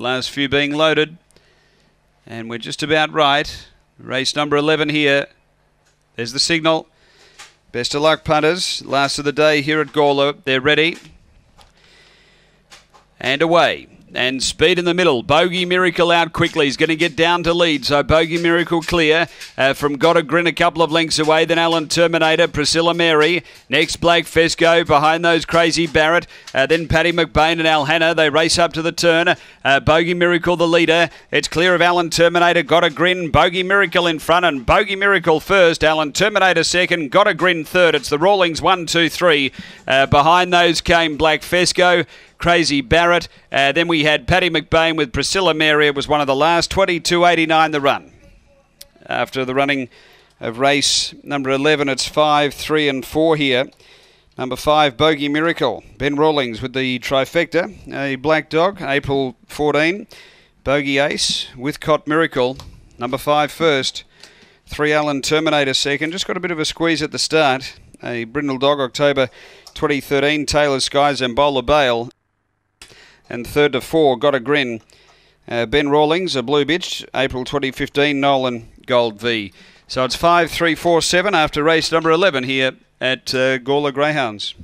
Last few being loaded. And we're just about right. Race number 11 here. There's the signal. Best of luck, punters. Last of the day here at Gawler. They're ready. And away and speed in the middle. Bogey Miracle out quickly. He's going to get down to lead. So Bogey Miracle clear uh, from got a Grin a couple of lengths away. Then Alan Terminator, Priscilla Mary. Next Black Fesco behind those Crazy Barrett. Uh, then Paddy McBain and Al Hanna. They race up to the turn. Uh, Bogey Miracle the leader. It's clear of Alan Terminator. got a Grin. Bogey Miracle in front and Bogey Miracle first. Alan Terminator second. a Grin third. It's the Rawlings one two three. Uh, behind those came Black Fesco. Crazy Barrett. Uh, then we had Paddy McBain with Priscilla Mary. It was one of the last. 22.89 the run. After the running of race number 11, it's 5, 3 and 4 here. Number five, Bogey Miracle. Ben Rawlings with the trifecta. A black dog, April 14. Bogey Ace, Cot Miracle. Number five first. Three Allen Terminator second. Just got a bit of a squeeze at the start. A Brindle Dog, October 2013. Taylor Sky Zambola Bale and third to four, Got a Grin. Uh, ben Rawlings, a blue bitch, April 2015, Nolan Gold V. So it's 5347 after race number 11 here at uh, Gawler Greyhounds.